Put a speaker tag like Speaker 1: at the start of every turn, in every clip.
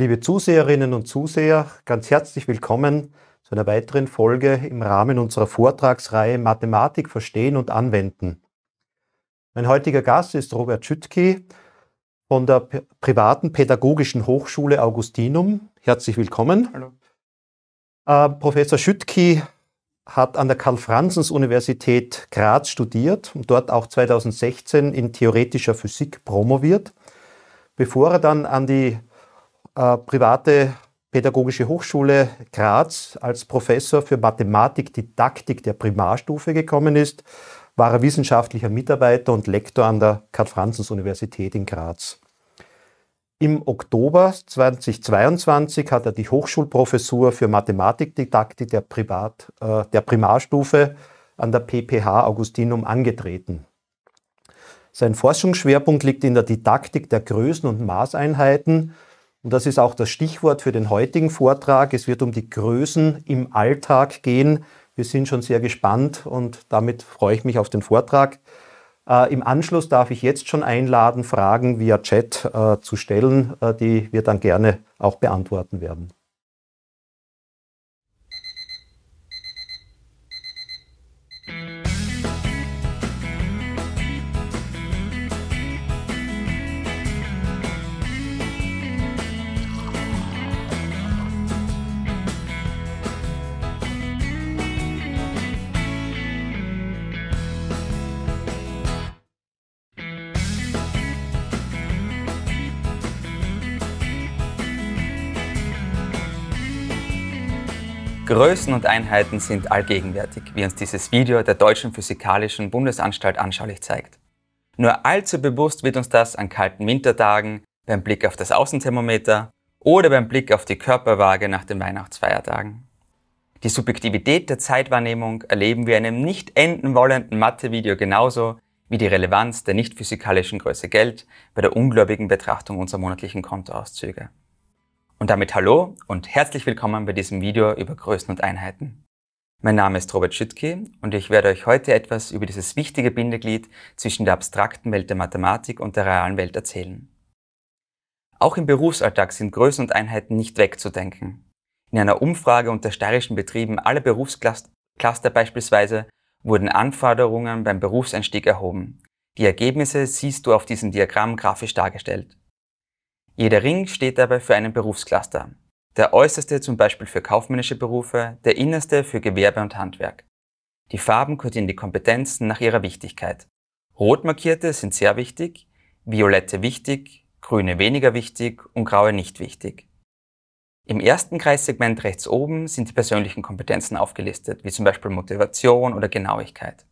Speaker 1: Liebe Zuseherinnen und Zuseher, ganz herzlich willkommen zu einer weiteren Folge im Rahmen unserer Vortragsreihe Mathematik verstehen und anwenden. Mein heutiger Gast ist Robert Schüttke von der privaten Pädagogischen Hochschule Augustinum. Herzlich willkommen. Hallo. Äh, Professor Schüttke hat an der Karl-Franzens-Universität Graz studiert und dort auch 2016 in theoretischer Physik promoviert, bevor er dann an die äh, private Pädagogische Hochschule Graz als Professor für Mathematik, Didaktik der Primarstufe gekommen ist, war er wissenschaftlicher Mitarbeiter und Lektor an der Karl-Franzens-Universität in Graz. Im Oktober 2022 hat er die Hochschulprofessur für Mathematikdidaktik der, Privat, äh, der Primarstufe an der PPH Augustinum angetreten. Sein Forschungsschwerpunkt liegt in der Didaktik der Größen- und Maßeinheiten, und das ist auch das Stichwort für den heutigen Vortrag. Es wird um die Größen im Alltag gehen. Wir sind schon sehr gespannt und damit freue ich mich auf den Vortrag. Äh, Im Anschluss darf ich jetzt schon einladen, Fragen via Chat äh, zu stellen, äh, die wir dann gerne auch beantworten werden.
Speaker 2: Größen und Einheiten sind allgegenwärtig, wie uns dieses Video der Deutschen Physikalischen Bundesanstalt anschaulich zeigt. Nur allzu bewusst wird uns das an kalten Wintertagen, beim Blick auf das Außenthermometer oder beim Blick auf die Körperwaage nach den Weihnachtsfeiertagen. Die Subjektivität der Zeitwahrnehmung erleben wir in einem nicht enden wollenden Mathe-Video genauso wie die Relevanz der nicht physikalischen Größe Geld bei der ungläubigen Betrachtung unserer monatlichen Kontoauszüge. Und damit hallo und herzlich willkommen bei diesem Video über Größen und Einheiten. Mein Name ist Robert Schüttke und ich werde euch heute etwas über dieses wichtige Bindeglied zwischen der abstrakten Welt der Mathematik und der realen Welt erzählen. Auch im Berufsalltag sind Größen und Einheiten nicht wegzudenken. In einer Umfrage unter steirischen Betrieben aller Berufscluster beispielsweise wurden Anforderungen beim Berufseinstieg erhoben. Die Ergebnisse siehst du auf diesem Diagramm grafisch dargestellt. Jeder Ring steht dabei für einen Berufscluster. Der äußerste zum Beispiel für kaufmännische Berufe, der innerste für Gewerbe und Handwerk. Die Farben kodieren die Kompetenzen nach ihrer Wichtigkeit. Rot markierte sind sehr wichtig, violette wichtig, grüne weniger wichtig und graue nicht wichtig. Im ersten Kreissegment rechts oben sind die persönlichen Kompetenzen aufgelistet, wie zum Beispiel Motivation oder Genauigkeit.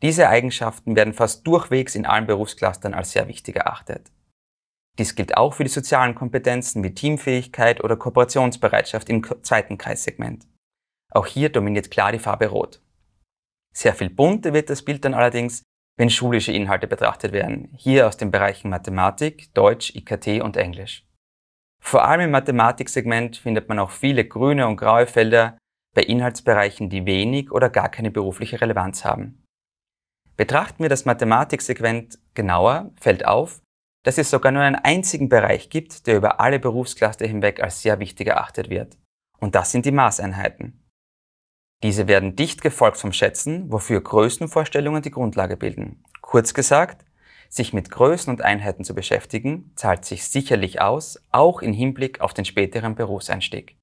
Speaker 2: Diese Eigenschaften werden fast durchwegs in allen Berufsclustern als sehr wichtig erachtet. Dies gilt auch für die sozialen Kompetenzen wie Teamfähigkeit oder Kooperationsbereitschaft im zweiten Kreissegment. Auch hier dominiert klar die Farbe Rot. Sehr viel bunter wird das Bild dann allerdings, wenn schulische Inhalte betrachtet werden, hier aus den Bereichen Mathematik, Deutsch, IKT und Englisch. Vor allem im Mathematiksegment findet man auch viele grüne und graue Felder bei Inhaltsbereichen, die wenig oder gar keine berufliche Relevanz haben. Betrachten wir das Mathematiksegment genauer, fällt auf, dass es sogar nur einen einzigen Bereich gibt, der über alle Berufsklasse hinweg als sehr wichtig erachtet wird. Und das sind die Maßeinheiten. Diese werden dicht gefolgt vom Schätzen, wofür Größenvorstellungen die Grundlage bilden. Kurz gesagt, sich mit Größen und Einheiten zu beschäftigen, zahlt sich sicherlich aus, auch im Hinblick auf den späteren Berufseinstieg.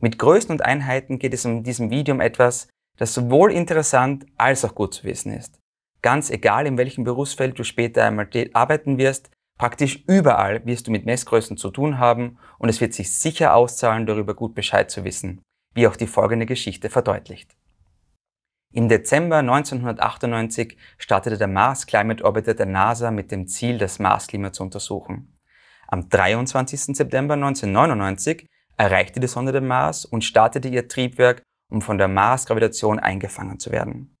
Speaker 2: Mit Größen und Einheiten geht es in diesem Video um etwas, das sowohl interessant als auch gut zu wissen ist. Ganz egal, in welchem Berufsfeld du später einmal arbeiten wirst, praktisch überall wirst du mit Messgrößen zu tun haben und es wird sich sicher auszahlen, darüber gut Bescheid zu wissen, wie auch die folgende Geschichte verdeutlicht. Im Dezember 1998 startete der Mars Climate Orbiter der NASA mit dem Ziel, das Marsklima zu untersuchen. Am 23. September 1999 erreichte die Sonde den Mars und startete ihr Triebwerk, um von der Mars-Gravitation eingefangen zu werden.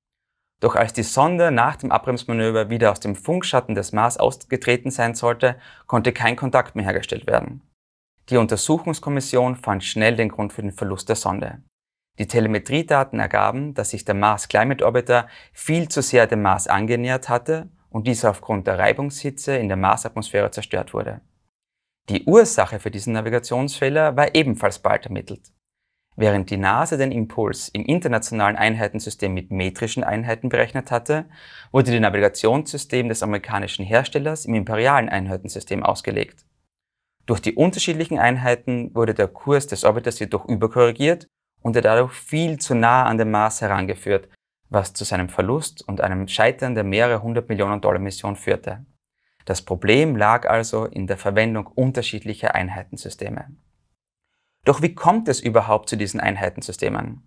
Speaker 2: Doch als die Sonde nach dem Abbremsmanöver wieder aus dem Funkschatten des Mars ausgetreten sein sollte, konnte kein Kontakt mehr hergestellt werden. Die Untersuchungskommission fand schnell den Grund für den Verlust der Sonde. Die Telemetriedaten ergaben, dass sich der Mars Climate Orbiter viel zu sehr dem Mars angenähert hatte und dieser aufgrund der Reibungshitze in der Marsatmosphäre zerstört wurde. Die Ursache für diesen Navigationsfehler war ebenfalls bald ermittelt. Während die NASA den Impuls im internationalen Einheitensystem mit metrischen Einheiten berechnet hatte, wurde die Navigationssystem des amerikanischen Herstellers im imperialen Einheitensystem ausgelegt. Durch die unterschiedlichen Einheiten wurde der Kurs des Orbiters jedoch überkorrigiert und er dadurch viel zu nah an den Mars herangeführt, was zu seinem Verlust und einem Scheitern der mehrere hundert Millionen Dollar Mission führte. Das Problem lag also in der Verwendung unterschiedlicher Einheitensysteme. Doch wie kommt es überhaupt zu diesen Einheitensystemen?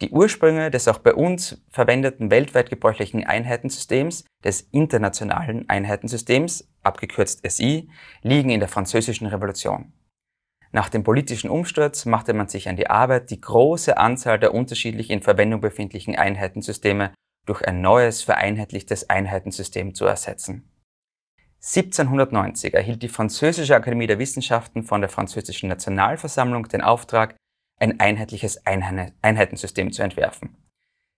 Speaker 2: Die Ursprünge des auch bei uns verwendeten weltweit gebräuchlichen Einheitensystems, des internationalen Einheitensystems, abgekürzt SI, liegen in der Französischen Revolution. Nach dem politischen Umsturz machte man sich an die Arbeit, die große Anzahl der unterschiedlich in Verwendung befindlichen Einheitensysteme durch ein neues vereinheitlichtes Einheitensystem zu ersetzen. 1790 erhielt die Französische Akademie der Wissenschaften von der Französischen Nationalversammlung den Auftrag, ein einheitliches Einheitensystem zu entwerfen.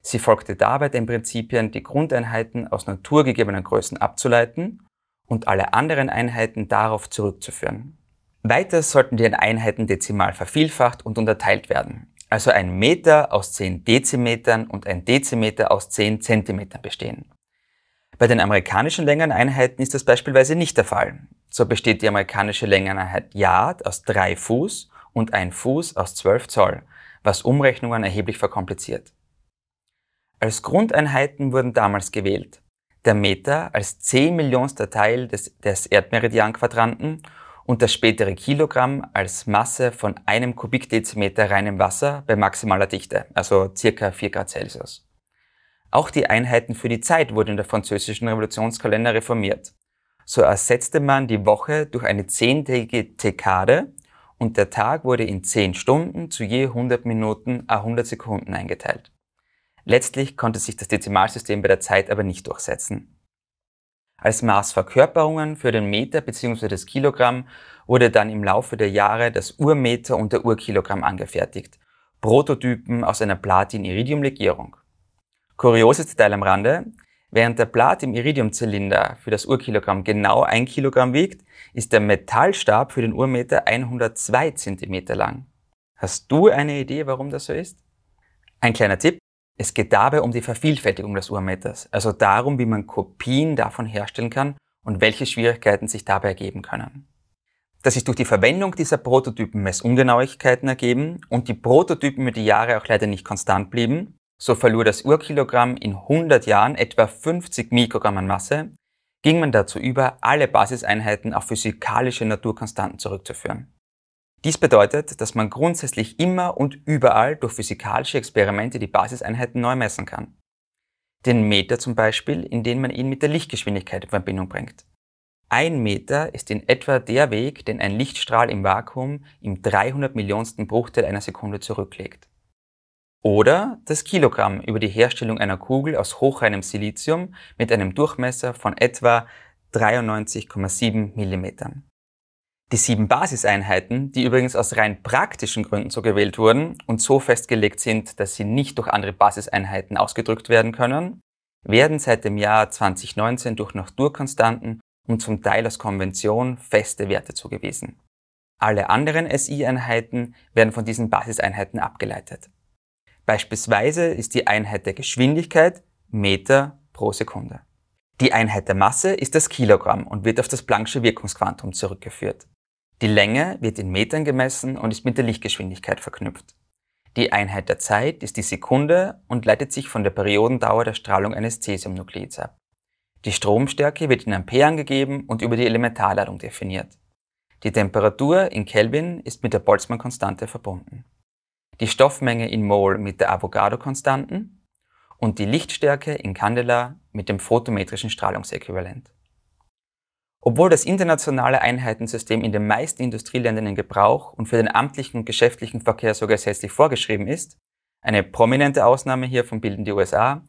Speaker 2: Sie folgte dabei den Prinzipien, die Grundeinheiten aus naturgegebenen Größen abzuleiten und alle anderen Einheiten darauf zurückzuführen. Weiter sollten die Einheiten dezimal vervielfacht und unterteilt werden, also ein Meter aus 10 Dezimetern und ein Dezimeter aus 10 Zentimetern bestehen. Bei den amerikanischen Längeneinheiten ist das beispielsweise nicht der Fall. So besteht die amerikanische Längeneinheit Yard aus drei Fuß und ein Fuß aus 12 Zoll, was Umrechnungen erheblich verkompliziert. Als Grundeinheiten wurden damals gewählt der Meter als 10 Millionster Teil des, des Erdmeridianquadranten und das spätere Kilogramm als Masse von einem Kubikdezimeter reinem Wasser bei maximaler Dichte, also circa 4 Grad Celsius. Auch die Einheiten für die Zeit wurden in der französischen Revolutionskalender reformiert. So ersetzte man die Woche durch eine zehntägige Dekade und der Tag wurde in zehn Stunden zu je 100 Minuten a 100 Sekunden eingeteilt. Letztlich konnte sich das Dezimalsystem bei der Zeit aber nicht durchsetzen. Als Maßverkörperungen für den Meter bzw. das Kilogramm wurde dann im Laufe der Jahre das Urmeter und der Urkilogramm angefertigt. Prototypen aus einer Platin-Iridium-Legierung. Kurioses Detail am Rande. Während der platin im Iridiumzylinder für das Urkilogramm genau ein Kilogramm wiegt, ist der Metallstab für den Urmeter 102 Zentimeter lang. Hast du eine Idee, warum das so ist? Ein kleiner Tipp. Es geht dabei um die Vervielfältigung des Urmeters, also darum, wie man Kopien davon herstellen kann und welche Schwierigkeiten sich dabei ergeben können. Dass sich durch die Verwendung dieser Prototypen Messungenauigkeiten ergeben und die Prototypen über die Jahre auch leider nicht konstant blieben, so verlor das Urkilogramm in 100 Jahren etwa 50 Mikrogramm an Masse, ging man dazu über, alle Basiseinheiten auf physikalische Naturkonstanten zurückzuführen. Dies bedeutet, dass man grundsätzlich immer und überall durch physikalische Experimente die Basiseinheiten neu messen kann. Den Meter zum Beispiel, indem man ihn mit der Lichtgeschwindigkeit in Verbindung bringt. Ein Meter ist in etwa der Weg, den ein Lichtstrahl im Vakuum im 300 Millionsten Bruchteil einer Sekunde zurücklegt. Oder das Kilogramm über die Herstellung einer Kugel aus hochreinem Silizium mit einem Durchmesser von etwa 93,7 Millimetern. Die sieben Basiseinheiten, die übrigens aus rein praktischen Gründen so gewählt wurden und so festgelegt sind, dass sie nicht durch andere Basiseinheiten ausgedrückt werden können, werden seit dem Jahr 2019 durch Naturkonstanten und zum Teil aus Konvention feste Werte zugewiesen. Alle anderen SI-Einheiten werden von diesen Basiseinheiten abgeleitet. Beispielsweise ist die Einheit der Geschwindigkeit Meter pro Sekunde. Die Einheit der Masse ist das Kilogramm und wird auf das Planck'sche Wirkungsquantum zurückgeführt. Die Länge wird in Metern gemessen und ist mit der Lichtgeschwindigkeit verknüpft. Die Einheit der Zeit ist die Sekunde und leitet sich von der Periodendauer der Strahlung eines Cäsiumnukleids ab. Die Stromstärke wird in Ampere angegeben und über die Elementarladung definiert. Die Temperatur in Kelvin ist mit der Boltzmann-Konstante verbunden die Stoffmenge in Mol mit der Avogadro-Konstanten und die Lichtstärke in Candela mit dem photometrischen Strahlungsäquivalent. Obwohl das internationale Einheitensystem in den meisten Industrieländern in Gebrauch und für den amtlichen und geschäftlichen Verkehr so gesetzlich vorgeschrieben ist, eine prominente Ausnahme hiervon bilden die USA,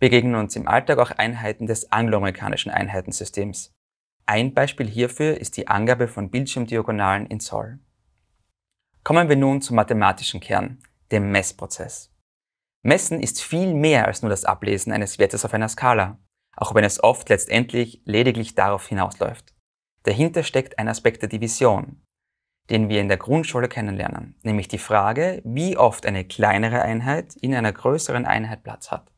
Speaker 2: begegnen uns im Alltag auch Einheiten des angloamerikanischen Einheitensystems. Ein Beispiel hierfür ist die Angabe von Bildschirmdiagonalen in Zoll. Kommen wir nun zum mathematischen Kern, dem Messprozess. Messen ist viel mehr als nur das Ablesen eines Wertes auf einer Skala, auch wenn es oft letztendlich lediglich darauf hinausläuft. Dahinter steckt ein Aspekt der Division, den wir in der Grundschule kennenlernen, nämlich die Frage, wie oft eine kleinere Einheit in einer größeren Einheit Platz hat.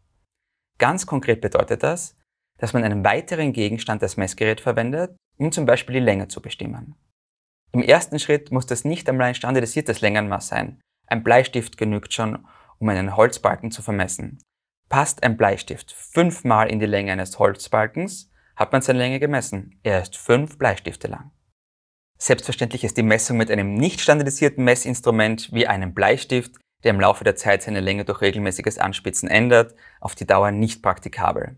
Speaker 2: Ganz konkret bedeutet das, dass man einen weiteren Gegenstand als Messgerät verwendet, um zum Beispiel die Länge zu bestimmen. Im ersten Schritt muss das nicht einmal ein standardisiertes Längenmaß sein. Ein Bleistift genügt schon, um einen Holzbalken zu vermessen. Passt ein Bleistift fünfmal in die Länge eines Holzbalkens, hat man seine Länge gemessen. Er ist fünf Bleistifte lang. Selbstverständlich ist die Messung mit einem nicht standardisierten Messinstrument wie einem Bleistift, der im Laufe der Zeit seine Länge durch regelmäßiges Anspitzen ändert, auf die Dauer nicht praktikabel.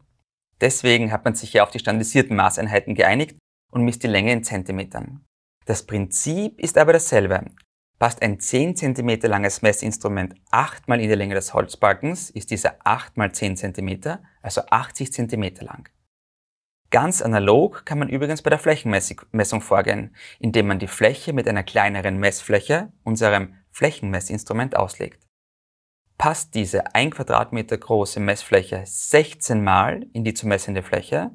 Speaker 2: Deswegen hat man sich ja auf die standardisierten Maßeinheiten geeinigt und misst die Länge in Zentimetern. Das Prinzip ist aber dasselbe. Passt ein 10 cm langes Messinstrument 8 mal in die Länge des Holzbalkens, ist dieser 8 mal 10 cm, also 80 cm lang. Ganz analog kann man übrigens bei der Flächenmessung vorgehen, indem man die Fläche mit einer kleineren Messfläche, unserem Flächenmessinstrument, auslegt. Passt diese 1 Quadratmeter große Messfläche 16 mal in die zu messende Fläche,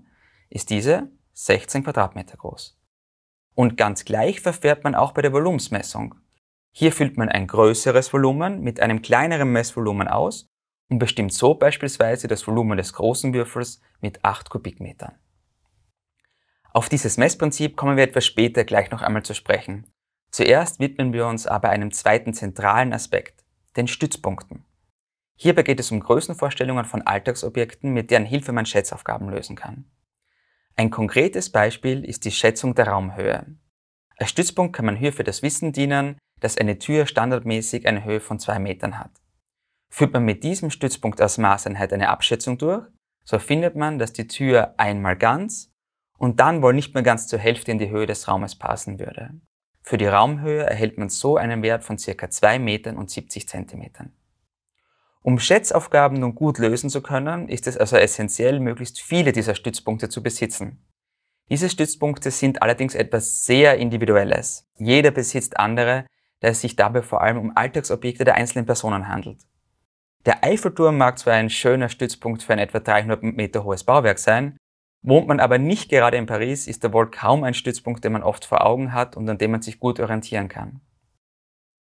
Speaker 2: ist diese 16 Quadratmeter groß. Und ganz gleich verfährt man auch bei der Volumensmessung. Hier füllt man ein größeres Volumen mit einem kleineren Messvolumen aus und bestimmt so beispielsweise das Volumen des großen Würfels mit 8 Kubikmetern. Auf dieses Messprinzip kommen wir etwas später gleich noch einmal zu sprechen. Zuerst widmen wir uns aber einem zweiten zentralen Aspekt, den Stützpunkten. Hierbei geht es um Größenvorstellungen von Alltagsobjekten, mit deren Hilfe man Schätzaufgaben lösen kann. Ein konkretes Beispiel ist die Schätzung der Raumhöhe. Als Stützpunkt kann man hierfür das Wissen dienen, dass eine Tür standardmäßig eine Höhe von zwei Metern hat. Führt man mit diesem Stützpunkt als Maßeinheit eine Abschätzung durch, so findet man, dass die Tür einmal ganz und dann wohl nicht mehr ganz zur Hälfte in die Höhe des Raumes passen würde. Für die Raumhöhe erhält man so einen Wert von circa zwei Metern und 70 Zentimetern. Um Schätzaufgaben nun gut lösen zu können, ist es also essentiell, möglichst viele dieser Stützpunkte zu besitzen. Diese Stützpunkte sind allerdings etwas sehr Individuelles. Jeder besitzt andere, da es sich dabei vor allem um Alltagsobjekte der einzelnen Personen handelt. Der Eiffelturm mag zwar ein schöner Stützpunkt für ein etwa 300 Meter hohes Bauwerk sein, wohnt man aber nicht gerade in Paris, ist er wohl kaum ein Stützpunkt, den man oft vor Augen hat und an dem man sich gut orientieren kann.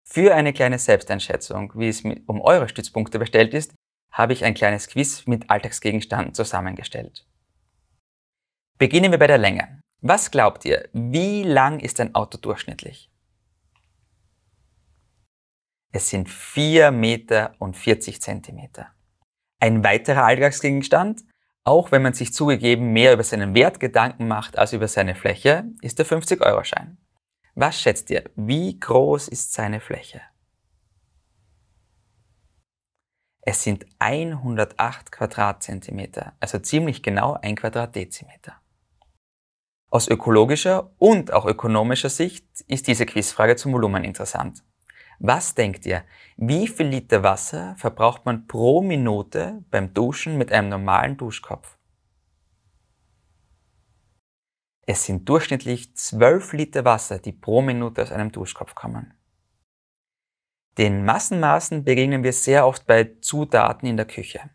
Speaker 2: Für eine kleine Selbsteinschätzung, wie es um eure Stützpunkte bestellt ist, habe ich ein kleines Quiz mit Alltagsgegenständen zusammengestellt. Beginnen wir bei der Länge. Was glaubt ihr, wie lang ist ein Auto durchschnittlich? Es sind 4 Meter und 40 Zentimeter. Ein weiterer Alltagsgegenstand, auch wenn man sich zugegeben mehr über seinen Wert Gedanken macht als über seine Fläche, ist der 50-Euro-Schein. Was schätzt ihr? Wie groß ist seine Fläche? Es sind 108 Quadratzentimeter, also ziemlich genau ein Quadratdezimeter. Aus ökologischer und auch ökonomischer Sicht ist diese Quizfrage zum Volumen interessant. Was denkt ihr, wie viel Liter Wasser verbraucht man pro Minute beim Duschen mit einem normalen Duschkopf? Es sind durchschnittlich 12 Liter Wasser, die pro Minute aus einem Duschkopf kommen. Den Massenmaßen begegnen wir sehr oft bei Zutaten in der Küche.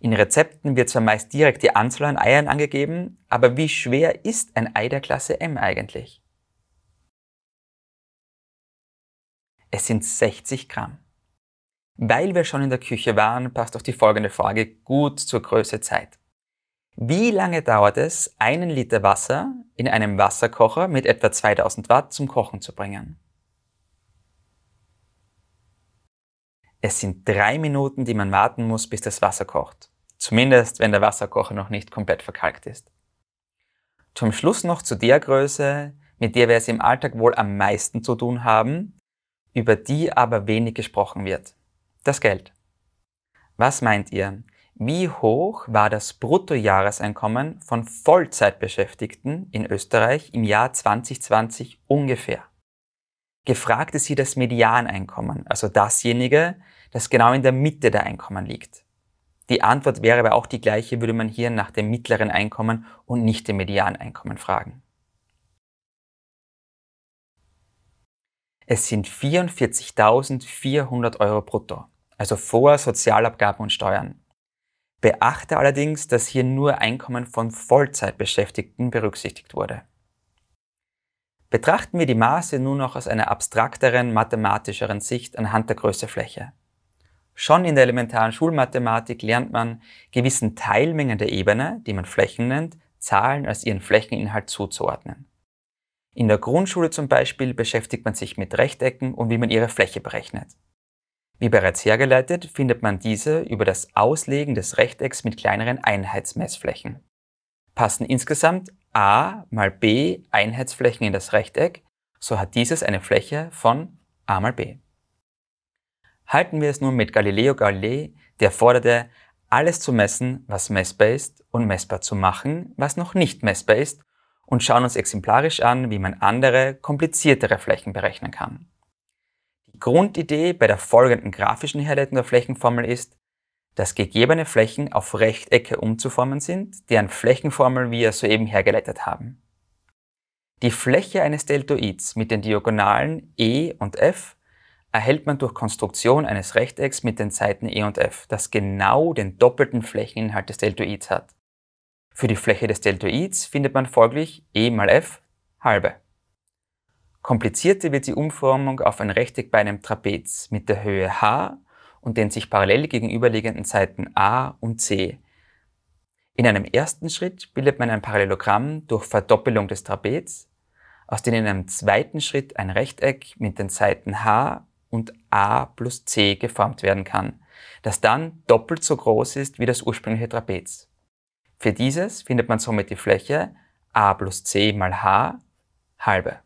Speaker 2: In Rezepten wird zwar meist direkt die Anzahl an Eiern angegeben, aber wie schwer ist ein Ei der Klasse M eigentlich? Es sind 60 Gramm. Weil wir schon in der Küche waren, passt auch die folgende Frage gut zur Größe Zeit. Wie lange dauert es, einen Liter Wasser in einem Wasserkocher mit etwa 2000 Watt zum Kochen zu bringen? Es sind drei Minuten, die man warten muss, bis das Wasser kocht. Zumindest, wenn der Wasserkocher noch nicht komplett verkalkt ist. Zum Schluss noch zu der Größe, mit der wir es im Alltag wohl am meisten zu tun haben, über die aber wenig gesprochen wird. Das Geld. Was meint ihr? Wie hoch war das Bruttojahreseinkommen von Vollzeitbeschäftigten in Österreich im Jahr 2020 ungefähr? Gefragt ist hier das Medianeinkommen, also dasjenige, das genau in der Mitte der Einkommen liegt. Die Antwort wäre aber auch die gleiche, würde man hier nach dem mittleren Einkommen und nicht dem Medianeinkommen fragen. Es sind 44.400 Euro brutto, also vor Sozialabgaben und Steuern. Beachte allerdings, dass hier nur Einkommen von Vollzeitbeschäftigten berücksichtigt wurde. Betrachten wir die Maße nun noch aus einer abstrakteren, mathematischeren Sicht anhand der Größe Fläche. Schon in der elementaren Schulmathematik lernt man, gewissen Teilmengen der Ebene, die man Flächen nennt, Zahlen als ihren Flächeninhalt zuzuordnen. In der Grundschule zum Beispiel beschäftigt man sich mit Rechtecken und wie man ihre Fläche berechnet. Wie bereits hergeleitet, findet man diese über das Auslegen des Rechtecks mit kleineren Einheitsmessflächen. Passen insgesamt a mal b Einheitsflächen in das Rechteck, so hat dieses eine Fläche von a mal b. Halten wir es nun mit Galileo Galilei, der forderte, alles zu messen, was messbar ist und messbar zu machen, was noch nicht messbar ist und schauen uns exemplarisch an, wie man andere, kompliziertere Flächen berechnen kann. Grundidee bei der folgenden grafischen Herleitung der Flächenformel ist, dass gegebene Flächen auf Rechtecke umzuformen sind, deren Flächenformel wir soeben hergeleitet haben. Die Fläche eines Deltoids mit den Diagonalen e und f erhält man durch Konstruktion eines Rechtecks mit den Seiten e und f, das genau den doppelten Flächeninhalt des Deltoids hat. Für die Fläche des Deltoids findet man folglich e mal f halbe. Komplizierte wird die Umformung auf ein Rechteck bei einem Trapez mit der Höhe h und den sich parallel gegenüberliegenden Seiten a und c. In einem ersten Schritt bildet man ein Parallelogramm durch Verdoppelung des Trapez, aus dem in einem zweiten Schritt ein Rechteck mit den Seiten h und a plus c geformt werden kann, das dann doppelt so groß ist wie das ursprüngliche Trapez. Für dieses findet man somit die Fläche a plus c mal h halbe.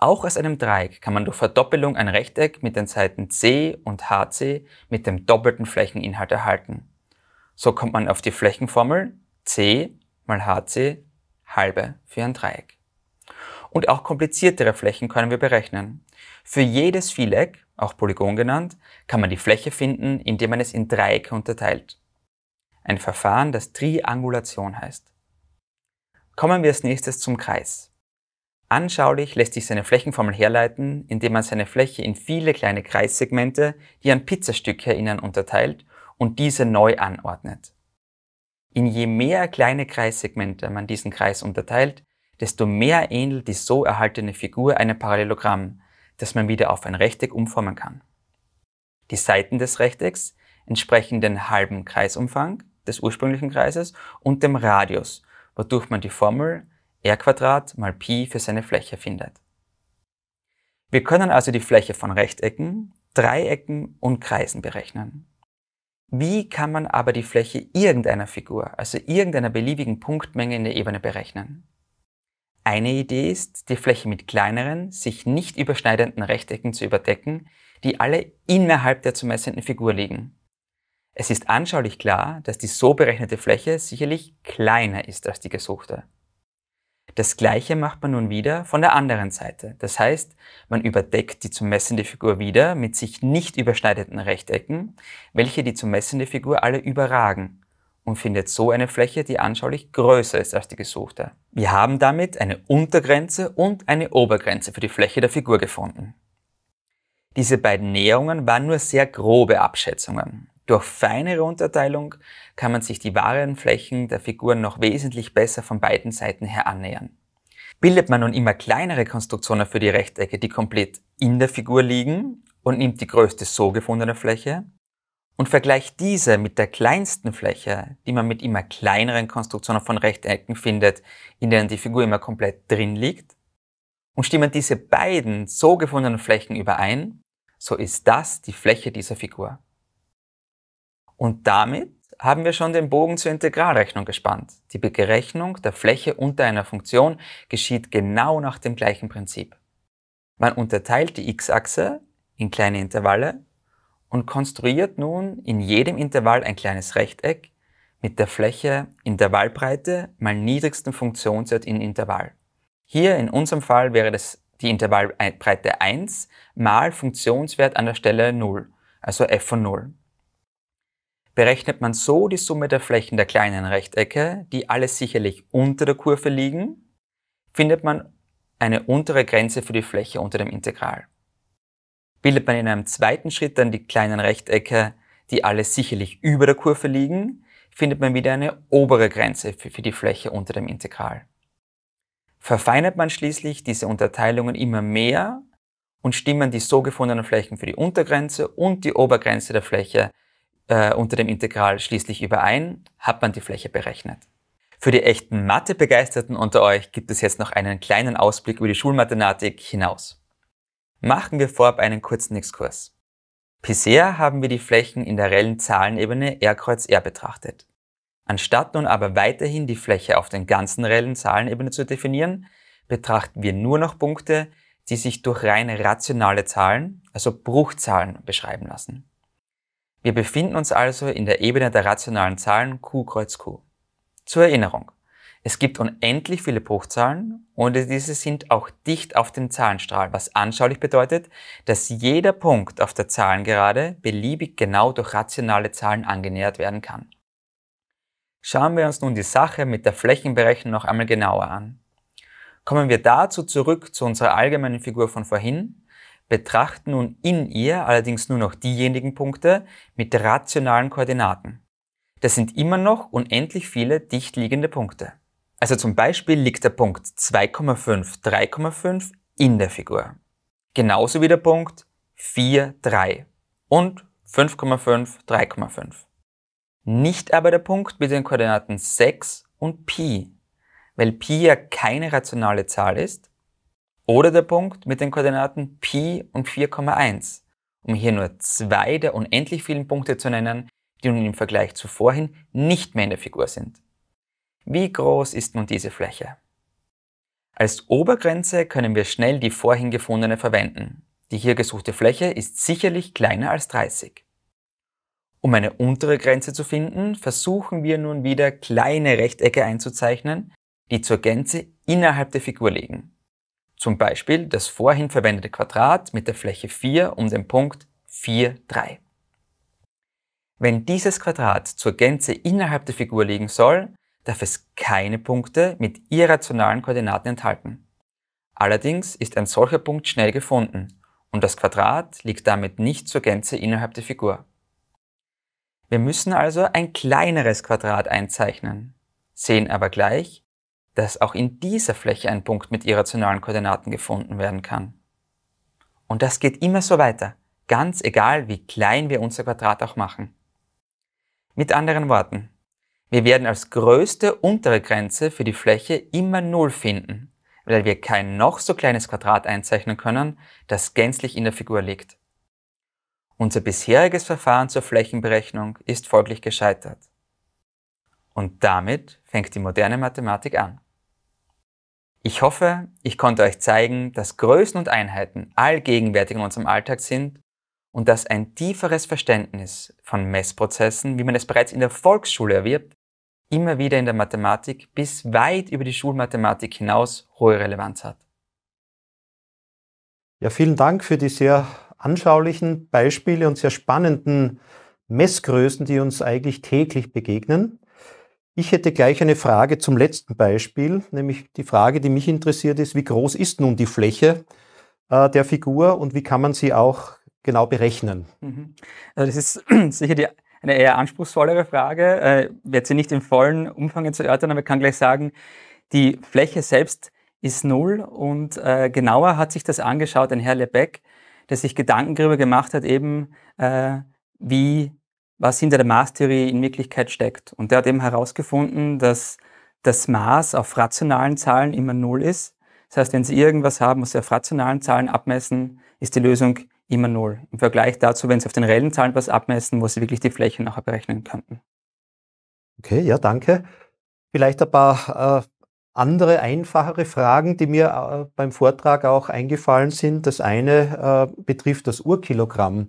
Speaker 2: Auch aus einem Dreieck kann man durch Verdoppelung ein Rechteck mit den Seiten C und HC mit dem doppelten Flächeninhalt erhalten. So kommt man auf die Flächenformel C mal HC halbe für ein Dreieck. Und auch kompliziertere Flächen können wir berechnen. Für jedes Vieleck, auch Polygon genannt, kann man die Fläche finden, indem man es in Dreiecke unterteilt. Ein Verfahren, das Triangulation heißt. Kommen wir als nächstes zum Kreis. Anschaulich lässt sich seine Flächenformel herleiten, indem man seine Fläche in viele kleine Kreissegmente, die an Pizzastücke erinnern, unterteilt und diese neu anordnet. In je mehr kleine Kreissegmente man diesen Kreis unterteilt, desto mehr ähnelt die so erhaltene Figur einem Parallelogramm, das man wieder auf ein Rechteck umformen kann. Die Seiten des Rechtecks entsprechen den halben Kreisumfang des ursprünglichen Kreises und dem Radius, wodurch man die Formel r mal Pi für seine Fläche findet. Wir können also die Fläche von Rechtecken, Dreiecken und Kreisen berechnen. Wie kann man aber die Fläche irgendeiner Figur, also irgendeiner beliebigen Punktmenge in der Ebene berechnen? Eine Idee ist, die Fläche mit kleineren, sich nicht überschneidenden Rechtecken zu überdecken, die alle innerhalb der zu messenden Figur liegen. Es ist anschaulich klar, dass die so berechnete Fläche sicherlich kleiner ist als die gesuchte. Das gleiche macht man nun wieder von der anderen Seite. Das heißt, man überdeckt die zu messende Figur wieder mit sich nicht überschneidenden Rechtecken, welche die zu messende Figur alle überragen und findet so eine Fläche, die anschaulich größer ist als die gesuchte. Wir haben damit eine Untergrenze und eine Obergrenze für die Fläche der Figur gefunden. Diese beiden Näherungen waren nur sehr grobe Abschätzungen. Durch feinere Unterteilung kann man sich die wahren Flächen der Figuren noch wesentlich besser von beiden Seiten her annähern. Bildet man nun immer kleinere Konstruktionen für die Rechtecke, die komplett in der Figur liegen und nimmt die größte so gefundene Fläche und vergleicht diese mit der kleinsten Fläche, die man mit immer kleineren Konstruktionen von Rechtecken findet, in denen die Figur immer komplett drin liegt, und stimmen diese beiden so gefundenen Flächen überein, so ist das die Fläche dieser Figur. Und damit haben wir schon den Bogen zur Integralrechnung gespannt. Die Berechnung der Fläche unter einer Funktion geschieht genau nach dem gleichen Prinzip. Man unterteilt die x-Achse in kleine Intervalle und konstruiert nun in jedem Intervall ein kleines Rechteck mit der Fläche Intervallbreite mal niedrigsten Funktionswert in Intervall. Hier in unserem Fall wäre das die Intervallbreite 1 mal Funktionswert an der Stelle 0, also f von 0 berechnet man so die Summe der Flächen der kleinen Rechtecke, die alle sicherlich unter der Kurve liegen, findet man eine untere Grenze für die Fläche unter dem Integral. Bildet man in einem zweiten Schritt dann die kleinen Rechtecke, die alle sicherlich über der Kurve liegen, findet man wieder eine obere Grenze für die Fläche unter dem Integral. Verfeinert man schließlich diese Unterteilungen immer mehr und stimmen die so gefundenen Flächen für die Untergrenze und die Obergrenze der Fläche äh, unter dem Integral schließlich überein, hat man die Fläche berechnet. Für die echten Mathe-Begeisterten unter euch gibt es jetzt noch einen kleinen Ausblick über die Schulmathematik hinaus. Machen wir vorab einen kurzen Exkurs. Bisher haben wir die Flächen in der reellen Zahlenebene R kreuz R betrachtet. Anstatt nun aber weiterhin die Fläche auf den ganzen reellen Zahlenebene zu definieren, betrachten wir nur noch Punkte, die sich durch reine rationale Zahlen, also Bruchzahlen, beschreiben lassen. Wir befinden uns also in der Ebene der rationalen Zahlen Q kreuz Q. Zur Erinnerung, es gibt unendlich viele Bruchzahlen und diese sind auch dicht auf dem Zahlenstrahl, was anschaulich bedeutet, dass jeder Punkt auf der Zahlengerade beliebig genau durch rationale Zahlen angenähert werden kann. Schauen wir uns nun die Sache mit der Flächenberechnung noch einmal genauer an. Kommen wir dazu zurück zu unserer allgemeinen Figur von vorhin, betracht nun in ihr allerdings nur noch diejenigen Punkte mit rationalen Koordinaten. Das sind immer noch unendlich viele dicht liegende Punkte. Also zum Beispiel liegt der Punkt 2,5, 3,5 in der Figur. Genauso wie der Punkt 4, 3 und 5,5, 3,5. Nicht aber der Punkt mit den Koordinaten 6 und Pi, weil Pi ja keine rationale Zahl ist, oder der Punkt mit den Koordinaten Pi und 4,1, um hier nur zwei der unendlich vielen Punkte zu nennen, die nun im Vergleich zu vorhin nicht mehr in der Figur sind. Wie groß ist nun diese Fläche? Als Obergrenze können wir schnell die vorhin gefundene verwenden. Die hier gesuchte Fläche ist sicherlich kleiner als 30. Um eine untere Grenze zu finden, versuchen wir nun wieder kleine Rechtecke einzuzeichnen, die zur Gänze innerhalb der Figur liegen. Zum Beispiel das vorhin verwendete Quadrat mit der Fläche 4 um den Punkt 4, 3. Wenn dieses Quadrat zur Gänze innerhalb der Figur liegen soll, darf es keine Punkte mit irrationalen Koordinaten enthalten. Allerdings ist ein solcher Punkt schnell gefunden und das Quadrat liegt damit nicht zur Gänze innerhalb der Figur. Wir müssen also ein kleineres Quadrat einzeichnen, sehen aber gleich, dass auch in dieser Fläche ein Punkt mit irrationalen Koordinaten gefunden werden kann. Und das geht immer so weiter, ganz egal wie klein wir unser Quadrat auch machen. Mit anderen Worten, wir werden als größte untere Grenze für die Fläche immer 0 finden, weil wir kein noch so kleines Quadrat einzeichnen können, das gänzlich in der Figur liegt. Unser bisheriges Verfahren zur Flächenberechnung ist folglich gescheitert. Und damit fängt die moderne Mathematik an. Ich hoffe, ich konnte euch zeigen, dass Größen und Einheiten allgegenwärtig in unserem Alltag sind und dass ein tieferes Verständnis von Messprozessen, wie man es bereits in der Volksschule erwirbt, immer wieder in der Mathematik bis weit über die Schulmathematik hinaus hohe Relevanz hat.
Speaker 1: Ja, vielen Dank für die sehr anschaulichen Beispiele und sehr spannenden Messgrößen, die uns eigentlich täglich begegnen. Ich hätte gleich eine Frage zum letzten Beispiel, nämlich die Frage, die mich interessiert, ist, wie groß ist nun die Fläche äh, der Figur und wie kann man sie auch genau berechnen? Mhm. Also das ist sicher
Speaker 2: die, eine eher anspruchsvollere Frage. Äh, werde sie nicht im vollen Umfang jetzt erörtern, aber ich kann gleich sagen, die Fläche selbst ist null und äh, genauer hat sich das angeschaut ein Herr Lebeck, der sich Gedanken darüber gemacht hat, eben äh, wie was hinter der Maßtheorie in Wirklichkeit steckt. Und der hat eben herausgefunden, dass das Maß auf rationalen Zahlen immer null ist. Das heißt, wenn Sie irgendwas haben, was Sie auf rationalen Zahlen abmessen, ist die Lösung immer null. Im Vergleich dazu, wenn Sie auf den reellen Zahlen was abmessen, wo Sie wirklich die Fläche nachher berechnen könnten.
Speaker 1: Okay, ja, danke. Vielleicht ein paar äh, andere einfachere Fragen, die mir äh, beim Vortrag auch eingefallen sind. Das eine äh, betrifft das Urkilogramm.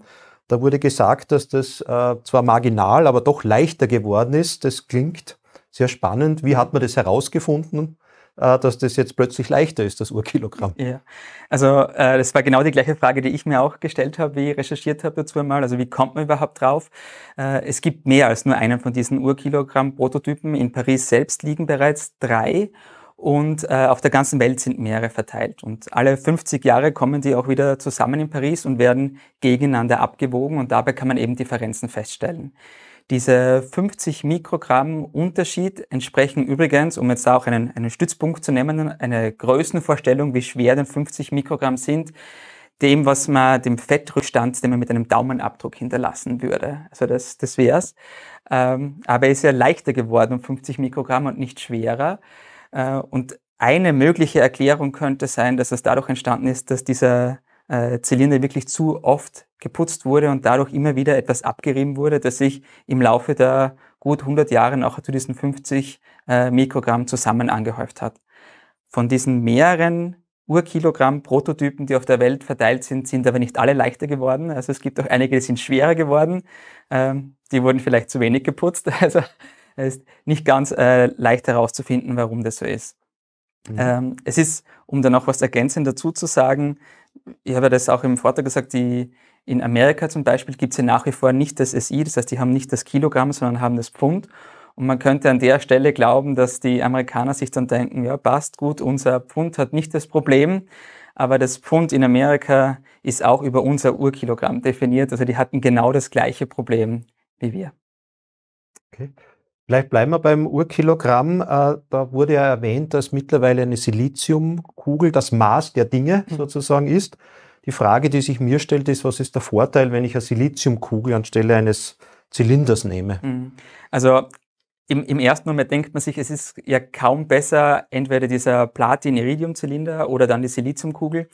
Speaker 1: Da wurde gesagt, dass das äh, zwar marginal, aber doch leichter geworden ist. Das klingt sehr spannend. Wie hat man das herausgefunden? Äh, dass das jetzt plötzlich leichter ist, das Urkilogramm. Ja, also äh, das
Speaker 2: war genau die gleiche Frage, die ich mir auch gestellt habe, wie ich recherchiert habe dazu einmal. Also wie kommt man überhaupt drauf? Äh, es gibt mehr als nur einen von diesen Urkilogramm-Prototypen. In Paris selbst liegen bereits drei. Und äh, auf der ganzen Welt sind mehrere verteilt. Und alle 50 Jahre kommen die auch wieder zusammen in Paris und werden gegeneinander abgewogen. Und dabei kann man eben Differenzen feststellen. Diese 50 Mikrogramm Unterschied entsprechen übrigens, um jetzt da auch einen, einen Stützpunkt zu nehmen, eine Größenvorstellung, wie schwer denn 50 Mikrogramm sind, dem, was man, dem Fettrückstand, den man mit einem Daumenabdruck hinterlassen würde. Also das, das wär's. Ähm, aber er ist ja leichter geworden 50 Mikrogramm und nicht schwerer. Äh, und eine mögliche Erklärung könnte sein, dass es dadurch entstanden ist, dass dieser äh, Zylinder wirklich zu oft geputzt wurde und dadurch immer wieder etwas abgerieben wurde, das sich im Laufe der gut 100 Jahre auch zu diesen 50 äh, Mikrogramm zusammen angehäuft hat. Von diesen mehreren Urkilogramm Prototypen, die auf der Welt verteilt sind, sind aber nicht alle leichter geworden. Also es gibt auch einige, die sind schwerer geworden. Ähm, die wurden vielleicht zu wenig geputzt. Also es ist nicht ganz äh, leicht herauszufinden, warum das so ist. Mhm. Ähm, es ist, um da noch was ergänzend dazu zu sagen, ich habe das auch im Vortrag gesagt, die, in Amerika zum Beispiel gibt es ja nach wie vor nicht das SI, das heißt, die haben nicht das Kilogramm, sondern haben das Pfund. Und man könnte an der Stelle glauben, dass die Amerikaner sich dann denken, ja, passt gut, unser Pfund hat nicht das Problem, aber das Pfund in Amerika ist auch über unser Urkilogramm definiert. Also die hatten genau das gleiche Problem
Speaker 1: wie wir. Okay. Vielleicht bleiben wir beim Urkilogramm. Äh, da wurde ja erwähnt, dass mittlerweile eine Siliziumkugel das Maß der Dinge hm. sozusagen ist. Die Frage, die sich mir stellt, ist, was ist der Vorteil, wenn ich eine Siliziumkugel anstelle eines Zylinders nehme?
Speaker 2: Hm. Also im, im ersten Moment denkt man sich, es ist ja kaum besser, entweder dieser Platin-Iridium-Zylinder oder dann die Siliziumkugel.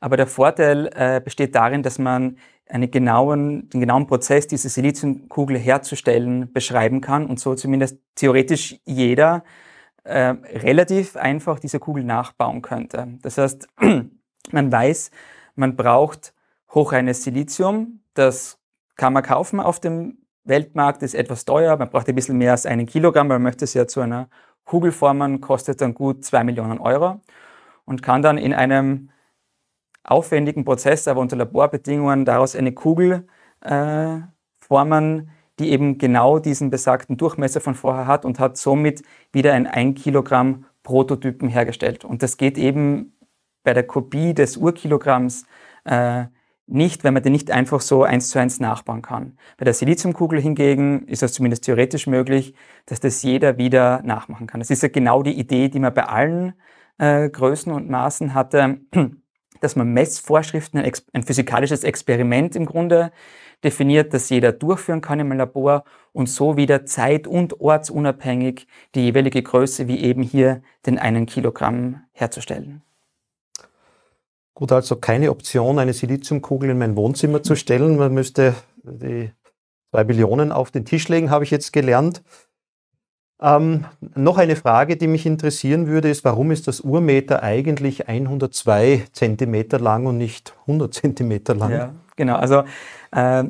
Speaker 2: Aber der Vorteil äh, besteht darin, dass man einen genauen, den genauen Prozess, diese Siliziumkugel herzustellen, beschreiben kann und so zumindest theoretisch jeder äh, relativ einfach diese Kugel nachbauen könnte. Das heißt, man weiß, man braucht hochreines Silizium, das kann man kaufen auf dem Weltmarkt, ist etwas teuer, man braucht ein bisschen mehr als einen Kilogramm, weil man möchte es ja zu einer Kugel formen, kostet dann gut zwei Millionen Euro und kann dann in einem aufwendigen Prozess, aber unter Laborbedingungen daraus eine Kugel äh, formen, die eben genau diesen besagten Durchmesser von vorher hat und hat somit wieder ein 1 Kilogramm Prototypen hergestellt. Und das geht eben bei der Kopie des Urkilogramms äh, nicht, wenn man den nicht einfach so eins zu eins nachbauen kann. Bei der Siliziumkugel hingegen ist das zumindest theoretisch möglich, dass das jeder wieder nachmachen kann. Das ist ja genau die Idee, die man bei allen äh, Größen und Maßen hatte dass man Messvorschriften, ein, ein physikalisches Experiment im Grunde definiert, das jeder durchführen kann im Labor und so wieder zeit- und ortsunabhängig die jeweilige Größe, wie eben hier
Speaker 1: den einen Kilogramm
Speaker 2: herzustellen.
Speaker 1: Gut, also keine Option, eine Siliziumkugel in mein Wohnzimmer zu stellen. Man müsste die zwei Billionen auf den Tisch legen, habe ich jetzt gelernt. Ähm, noch eine Frage, die mich interessieren würde, ist, warum ist das Urmeter eigentlich 102 Zentimeter lang und nicht 100 Zentimeter lang? Ja, genau. Also äh,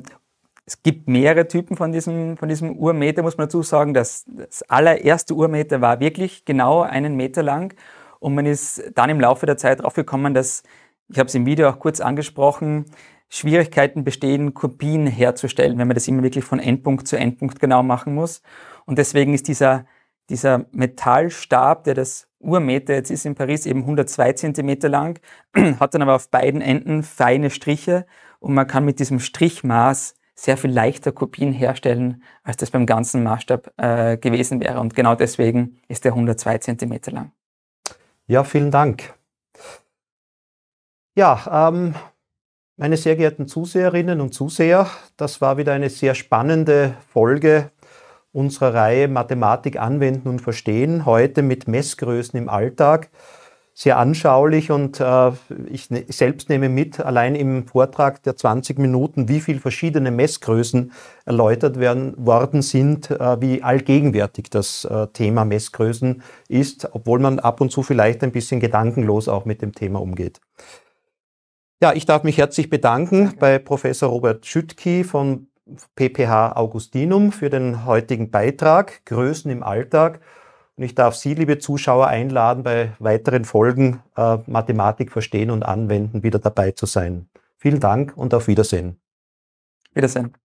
Speaker 1: es gibt mehrere Typen von
Speaker 2: diesem, von diesem Urmeter, muss man dazu sagen. Das, das allererste Urmeter war wirklich genau einen Meter lang und man ist dann im Laufe der Zeit draufgekommen, dass, ich habe es im Video auch kurz angesprochen, Schwierigkeiten bestehen, Kopien herzustellen, wenn man das immer wirklich von Endpunkt zu Endpunkt genau machen muss. Und deswegen ist dieser, dieser Metallstab, der das Urmeter jetzt ist in Paris, eben 102 cm lang, hat dann aber auf beiden Enden feine Striche und man kann mit diesem Strichmaß sehr viel leichter Kopien herstellen, als das beim ganzen Maßstab äh, gewesen wäre. Und genau deswegen ist der 102 cm
Speaker 1: lang. Ja, vielen Dank. Ja, ähm, meine sehr geehrten Zuseherinnen und Zuseher, das war wieder eine sehr spannende Folge unserer Reihe Mathematik anwenden und verstehen, heute mit Messgrößen im Alltag. Sehr anschaulich und äh, ich, ne ich selbst nehme mit, allein im Vortrag der 20 Minuten, wie viele verschiedene Messgrößen erläutert werden, worden sind, äh, wie allgegenwärtig das äh, Thema Messgrößen ist, obwohl man ab und zu vielleicht ein bisschen gedankenlos auch mit dem Thema umgeht. Ja, ich darf mich herzlich bedanken Danke. bei Professor Robert Schüttki von PPH Augustinum für den heutigen Beitrag Größen im Alltag. Und ich darf Sie, liebe Zuschauer, einladen, bei weiteren Folgen äh, Mathematik verstehen und anwenden wieder dabei zu sein. Vielen Dank und auf Wiedersehen. Wiedersehen.